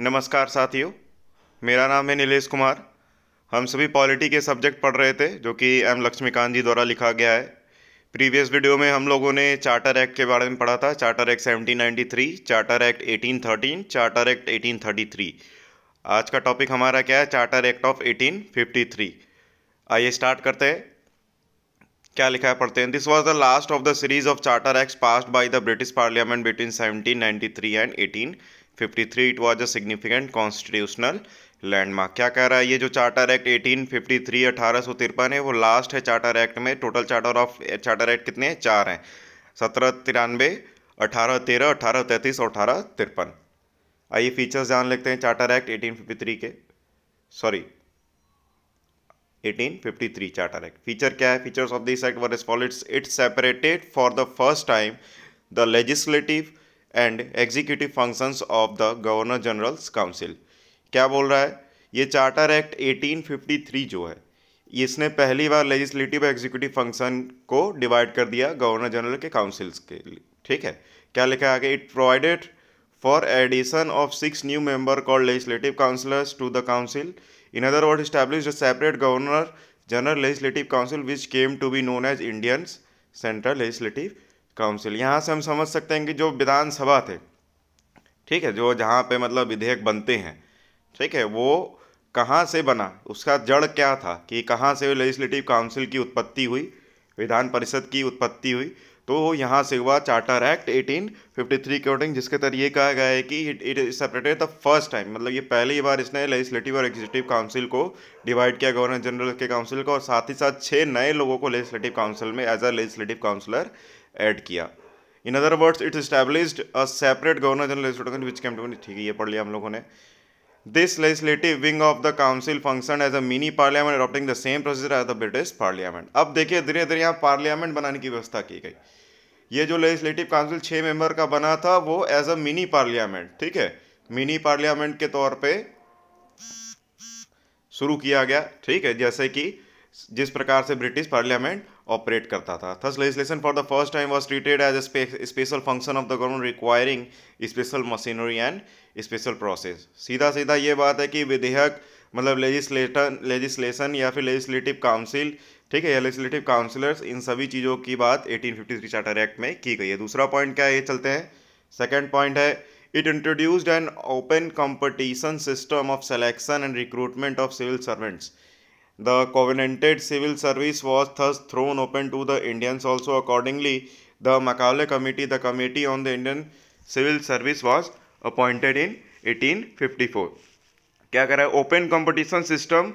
नमस्कार साथियों मेरा नाम है नीलेश कुमार हम सभी पॉलिटी के सब्जेक्ट पढ़ रहे थे जो कि एम लक्ष्मीकांत जी द्वारा लिखा गया है प्रीवियस वीडियो में हम लोगों ने चार्टर एक्ट के बारे में पढ़ा था charter act 1793, charter act 1813, charter act 1833। आज का टॉपिक हमारा क्या है चार्टर एक्ट ऑफ एटीन आइए स्टार्ट करते हैं क्या लिखा है पढ़ते हैं this was the last of the series of charter act pass by the British parliament between seventeen and eighteen three it was a significant constitutional landmark क्या कह रहा है ये जो चार्टर एक्ट 1853 अठारह है वो लास्ट है चार्टर एक्ट में total charter of charter act कितने हैं चार हैं सत्रह तिरानवे अठारह तेरह अठारह तैंतीस और अठारह तिरपन आइए फीचर्स जान लेते हैं चार्टर एक्ट 1853 के सॉरी 1853 चार्टर एक्ट फीचर क्या है features of this act were is fall its its separated for the first time the legislative and executive functions of the governor generals council क्या बोल रहा है ये चार्टर एक्ट 1853 जो है इसने पहली बार लेजिस्लेटिव एग्जीक्यूटिव फंक्शन को डिवाइड कर दिया गवर्नर जनरल के काउंसिल्स के लिए ठीक है क्या लिखा है आगे it provided for addition of six new member called legislative councillors to the council in other word establish a separate governor general legislative council which came to be known as Indians central legislative council यहाँ से हम समझ सकते हैं कि जो विधानसभा थे ठीक है जो जहाँ पे मतलब विधेयक बनते हैं ठीक है वो कहाँ से बना उसका जड़ क्या था कि कहाँ से लेजिस्लेटिव काउंसिल की उत्पत्ति हुई विधान परिषद की उत्पत्ति हुई तो यहाँ से हुआ चार्टर एक्ट 1853 के अकॉर्डिंग जिसके तहत ये कहा गया है कि it is separated the first time मतलब ये पहली बार इसने लेजिस्लेटिव और एग्जीक्यूटिव काउंसिल को डिवाइड किया गवर्नर जनरल के काउंसिल को और साथ ही साथ छः नए लोगों को लेजिस्लेटिव काउंसिल में as a legislative councillor add किया in other words its established a separate governor general which came to ठीक है ये पढ़ लिया हम लोगों ने this legislative wing of the council function as a mini parliament adopting the same procedure as the British parliament अब देखिए धीरे धीरे यहाँ पार्लियामेंट बनाने की व्यवस्था की गई ये जो लेजिस्लेटिव काउंसिल छः मेंबर का बना था वो एज अ मिनी पार्लियामेंट ठीक है मिनी पार्लियामेंट के तौर पे शुरू किया गया ठीक है जैसे कि जिस प्रकार से ब्रिटिश पार्लियामेंट ऑपरेट करता था thus legislation for the first time was treated as special function of the government requiring special machinery and special process सीधा सीधा ये बात है कि विधेयक मतलब लेजिस्लेटर लेजिस्लेशन या फिर लेजिस्लेटिव काउंसिल ठीक है या लेजिस्लेटिव काउंसिलर्स इन सभी चीज़ों की बात 1853 चार्टर एक्ट में की गई है दूसरा पॉइंट क्या है ये चलते हैं सेकेंड पॉइंट है it introduced an open competition system of selection and recruitment of civil servants The covenanted civil service was thus thrown open to the Indians also. Accordingly, the Macaulay Committee, the Committee on the Indian Civil Service was appointed in 1854 क्या करा है open competition system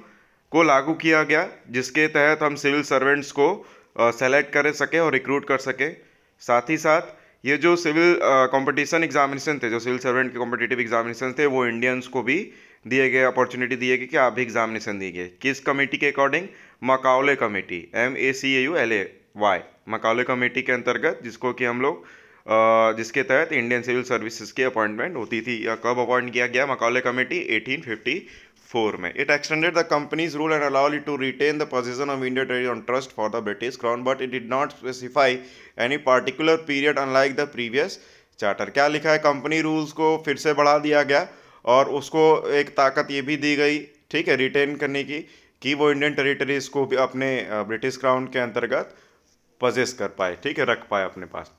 को लागू किया गया जिसके तहत हम सिविल सर्वेंट्स को सेलेक्ट कर सके और रिक्रूट कर सके साथ ही साथ ये जो सिविल कंपटीशन एग्जामिनेशन थे जो सिविल सर्वेंट के कॉम्पिटेटिव एग्जामिनेशन थे वो इंडियंस को भी दिए गए अपॉर्चुनिटी दिए गए कि आप भी एग्जामिनेशन दिए गए किस कमेटी के according Macaulay committee M A C A U L A Y Macaulay committee के अंतर्गत जिसको कि हम लोग जिसके तहत इंडियन सिविल सर्विसेज की अपॉइंटमेंट होती थी या कब अपॉइंट किया गया मकाले कमेटी 1854 में it extended the companies rule and allowed it to retain the position of India trade on trust for the British crown but it did not specify any particular period unlike the previous charter क्या लिखा है company rules को फिर से बढ़ा दिया गया और उसको एक ताकत ये भी दी गई ठीक है रिटेन करने की कि वो इंडियन टेरिटरीज को भी अपने ब्रिटिश क्राउन के अंतर्गत पजेस कर पाए ठीक है रख पाए अपने पास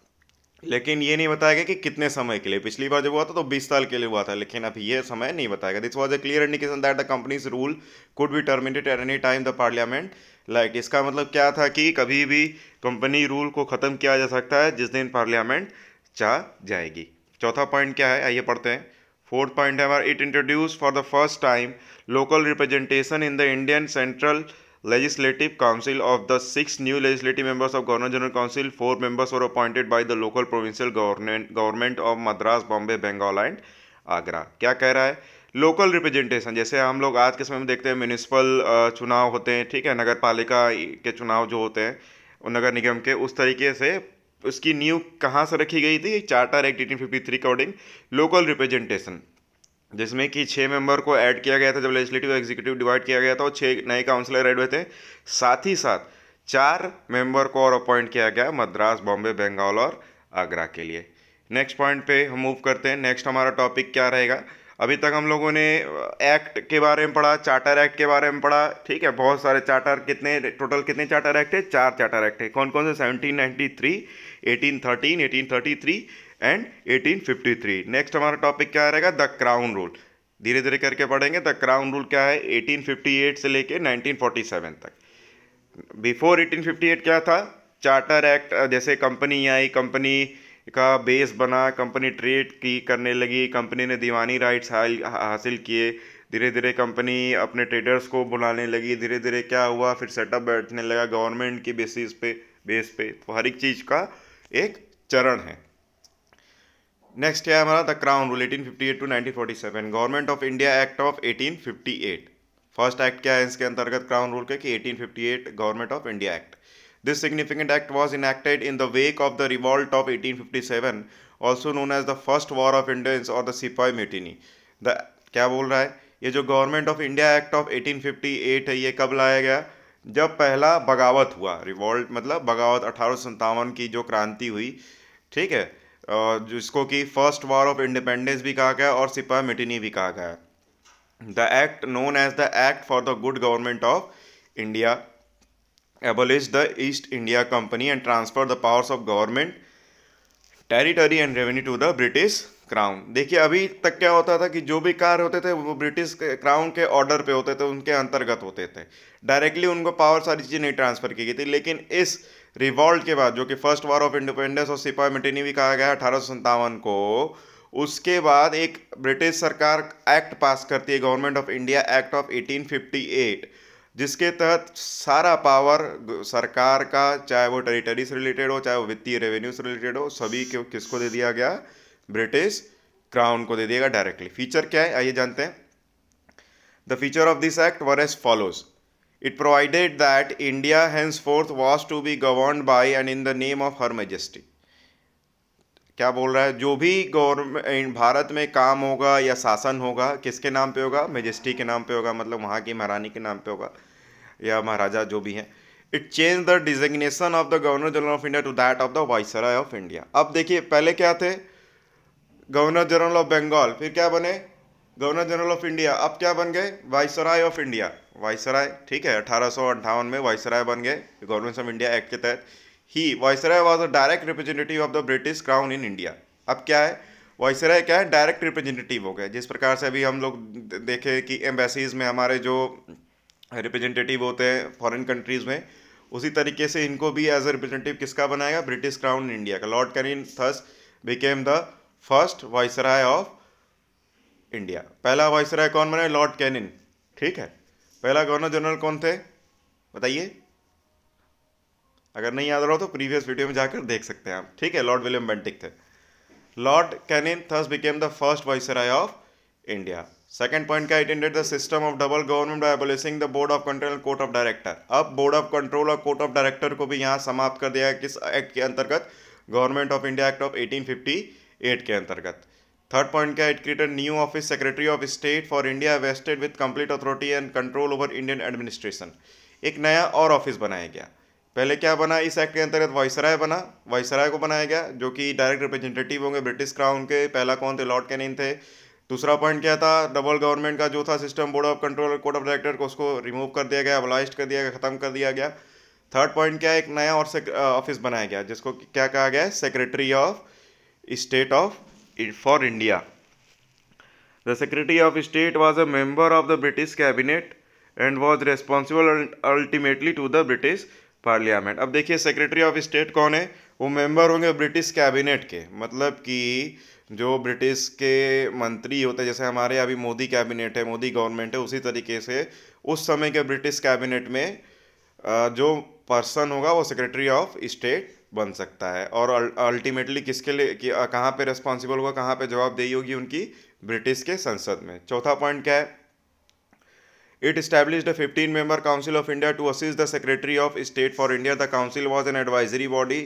लेकिन ये नहीं बताया गया कि कितने समय के लिए पिछली बार जब हुआ था तो 20 साल के लिए हुआ था लेकिन अभी ये समय नहीं बताया गया this was a clear indication that the companies rule could be terminated at any time the parliament like इसका मतलब क्या था कि कभी भी कंपनी रूल को ख़त्म किया जा सकता है जिस दिन पार्लियामेंट चाह जाएगी चौथा पॉइंट क्या है आइए पढ़ते हैं फोर्थ पॉइंट है हमारा it introduce for the first time local representation in the Indian central legislative council of the six new legislative members of governor general council four members और appointed by the local provincial government government of Madras Bombay Bengal and Agra क्या कह रहा है local representation जैसे हम लोग आज के समय में देखते हैं म्यूनिसिपल चुनाव होते हैं ठीक है नगर पालिका के चुनाव जो होते हैं नगर निगम के उस तरीके से उसकी नींव कहाँ से रखी गई थी charter act eighteen fifty three according local representation जिसमें कि छः मेंबर को ऐड किया गया था जब लेजिस्लेटिव एग्जीक्यूटिव डिवाइड किया गया था और छः नए काउंसिलर ऐड हुए थे साथ ही साथ चार मेंबर को और अपॉइंट किया गया मद्रास बॉम्बे बंगाल और आगरा के लिए नेक्स्ट पॉइंट पे हम मूव करते हैं नेक्स्ट हमारा टॉपिक क्या रहेगा अभी तक हम लोगों ने एक्ट uh, के बारे में पढ़ा चार्टर एक्ट के बारे में पढ़ा ठीक है बहुत सारे चार्टर कितने टोटल कितने चार्टर एक्ट है चार चार्टर एक्ट है कौन कौन से seventeen ninety three 1813, 1833 and 1853 next हमारा टॉपिक क्या रहेगा द क्राउन रूल धीरे धीरे करके पढ़ेंगे द क्राउन रूल क्या है 1858 से लेके 1947 तक बिफोर 1858 क्या था चार्टर एक्ट जैसे कंपनी आई कंपनी का बेस बना कंपनी ट्रेड की करने लगी कंपनी ने दीवानी राइट्स हासिल किए धीरे धीरे कंपनी अपने ट्रेडर्स को बुलाने लगी धीरे धीरे क्या हुआ फिर सेटअप बैठने लगा गवर्नमेंट की बेसिस पे बेस पे तो हर एक चीज़ का एक चरण है नेक्स्ट है हमारा the crown rule eighteen fifty eight to nineteen government of India act of eighteen fifty eight first act क्या है इसके अंतर्गत क्राउन रूल का कि 1858 government of India act this significant act was enacted in the wake of the revolt of eighteen fifty seven also known as the first war of Indians और the sipahi mutiny the क्या बोल रहा है ये जो government of India act of eighteen fifty eight है ये कब लाया गया जब पहला बगावत हुआ रिवॉल्ट मतलब बगावत अठारह की जो क्रांति हुई ठीक है जिसको कि फर्स्ट वॉर ऑफ इंडिपेंडेंस भी कहा गया और सिपा मिटिनी भी कहा गया the act known as the act for the good government of India abolish the East India company and transfer the powers of government territory and revenue to the British crown देखिए अभी तक क्या होता था कि जो भी कार्य होते थे वो ब्रिटिश क्राउन के ऑर्डर पे होते थे उनके अंतर्गत होते थे डायरेक्टली उनको पावर सारी चीज़ें नहीं ट्रांसफ़र की गई थी लेकिन इस रिवॉल्ट के बाद जो कि फर्स्ट वॉर ऑफ इंडिपेंडेंस और सिपाही मिटिनी भी कहा गया अठारह को उसके बाद एक ब्रिटिश सरकार एक्ट पास करती है government of India act of 1858 जिसके तहत सारा पावर सरकार का चाहे वो टेरिटरी से रिलेटेड हो चाहे वो वित्तीय रेवेन्यू से रिलेटेड हो सभी को किसको दे दिया गया ब्रिटिश क्राउन को दे दिएगा डायरेक्टली फीचर क्या है आइए जानते हैं the feature of this act were as follows it provided that India henceforth was to be govern by and in the name of her majesty क्या बोल रहा है जो भी गवर्नमेंट भारत में काम होगा या शासन होगा किसके नाम पे होगा मेजेस्टी के नाम पे होगा मतलब वहाँ की महारानी के नाम पे होगा या महाराजा जो भी हैं it change the designation of the governor general of India to that of the viceroy of India अब देखिए पहले क्या थे गवर्नर जनरल ऑफ बंगाल फिर क्या बने गवर्नर जनरल ऑफ इंडिया अब क्या बन गए वाइसराय ऑफ इंडिया वाइसराय ठीक है अठारह में वाइसराय बन गए गवर्नमेंट ऑफ इंडिया एक्ट के तहत ही viceroy was a direct representative of the British crown in India अब क्या है वाइसराय क्या है डायरेक्ट रिप्रेजेंटेटिव हो गए जिस प्रकार से अभी हम लोग देखें कि एम्बेसीज में हमारे जो रिप्रेजेंटेटिव होते हैं फॉरेन कंट्रीज़ में उसी तरीके से इनको भी एज ए रिप्रेजेंटेटिव किसका बनाएगा ब्रिटिश क्राउन इंडिया का lord Canning thus became the first viceroy of India पहला वाइसराय कौन बने लॉर्ड कैनिन ठीक है पहला गवर्नर जनरल कौन थे बताइए अगर नहीं याद रहा तो प्रीवियस वीडियो में जाकर देख सकते हैं आप ठीक है लॉर्ड विलियम बेंटिक थे lord Canning thus became the first viceroy of India second point का it the system of double government by the board of control court of director अब बोर्ड ऑफ कंट्रोल और court of director को भी यहाँ समाप्त कर दिया किस एक्ट के अंतर्गत government of India act of 1850 eight के अंतर्गत थर्ड पॉइंट क्या it created new office secretary of state for India vested with complete authority and control over Indian administration एक नया और ऑफिस बनाया गया पहले क्या बना इस एक्ट के अंतर्गत वाइसराय बना वाइसराय को बनाया गया जो कि डायरेक्ट रिप्रेजेंटेटिव होंगे ब्रिटिश क्राउन के पहला कौन थे लॉर्ड कैनिन थे दूसरा पॉइंट क्या था डबल गवर्नमेंट का जो था सिस्टम बोर्ड ऑफ कंट्रोल और कोड ऑफ डायरेक्टर को उसको रिमूव कर दिया गया अबलाइज कर दिया गया खत्म कर दिया गया थर्ड पॉइंट क्या है एक नया और ऑफिस बनाया गया जिसको क्या कहा गया secretary of state of for India the secretary of state was a member of the British cabinet and was responsible ultimately to the British parliament अब देखिए सेक्रेटरी ऑफ स्टेट कौन है वो मेंबर होंगे ब्रिटिश कैबिनेट के मतलब कि जो ब्रिटिश के मंत्री होते हैं जैसे हमारे अभी मोदी कैबिनेट है मोदी गवर्नमेंट है उसी तरीके से उस समय के ब्रिटिश कैबिनेट में जो पर्सन होगा वो सेक्रेटरी ऑफ स्टेट बन सकता है और अल्टीमेटली किसके लिए कि कहाँ पे रिस्पॉन्सिबल होगा कहाँ पे जवाबदेही होगी उनकी ब्रिटिश के संसद में चौथा पॉइंट क्या है it established a fifteen member council of India to assist the secretary of state for India the council was an advisory body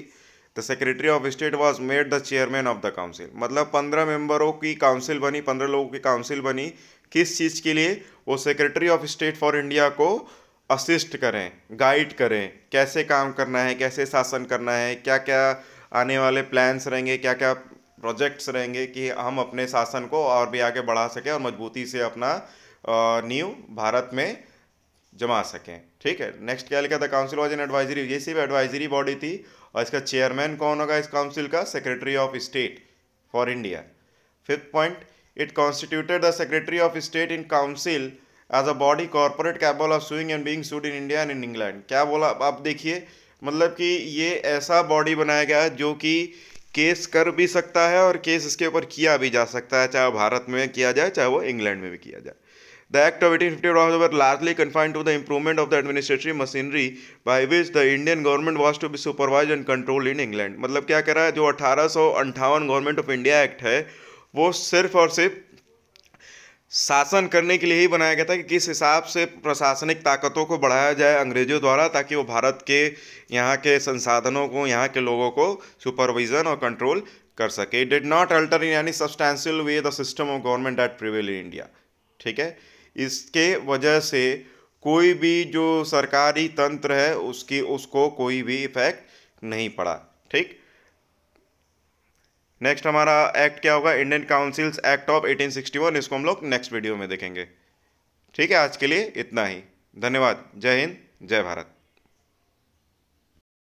the secretary of state was made the chairman of the council मतलब पंद्रह मेंबरों की council बनी पंद्रह लोगों की council बनी किस चीज़ के लिए वो secretary of state for India को असिस्ट करें गाइड करें कैसे काम करना है कैसे शासन करना है क्या क्या आने वाले प्लान्स रहेंगे क्या क्या प्रोजेक्ट्स रहेंगे कि हम अपने शासन को और भी आगे बढ़ा सकें और मजबूती से अपना न्यू भारत में जमा सकें ठीक है नेक्स्ट क्या लिखा था काउंसिल वॉज एन एडवाइजरी ये सिर्फ एडवाइजरी बॉडी थी और इसका चेयरमैन कौन होगा इस काउंसिल का secretary of state for India fifth point it constituted the secretary of state in council as a body corporate capable of suing and being sued in India and in England क्या बोला आप देखिए मतलब कि ये ऐसा body बनाया गया है जो कि केस कर भी सकता है और केस इसके ऊपर किया भी जा सकता है चाहे भारत में किया जाए चाहे वो इंग्लैंड में भी किया जाए the act of eighteen fifty was largely confined to the improvement of the administrative machinery by which the Indian government was to be supervise and control in England मतलब क्या कह रहा है जो अठारह सौ अंठावन गवर्नमेंट ऑफ इंडिया एक्ट है वो सिर्फ और सिर्फ शासन करने के लिए ही बनाया गया था कि किस हिसाब से प्रशासनिक ताकतों को बढ़ाया जाए अंग्रेज़ों द्वारा ताकि वो भारत के यहाँ के संसाधनों को यहाँ के लोगों को सुपरविज़न और कंट्रोल कर सके डिड नॉट अल्टर इन यानी substantial way the system of government at prevail in India ठीक है इसके वजह से कोई भी जो सरकारी तंत्र है उसकी उसको कोई भी इफेक्ट नहीं पड़ा ठीक नेक्स्ट हमारा एक्ट क्या होगा इंडियन काउंसिल्स एक्ट ऑफ 1861 इसको हम लोग नेक्स्ट वीडियो में देखेंगे ठीक है आज के लिए इतना ही धन्यवाद जय हिंद जय भारत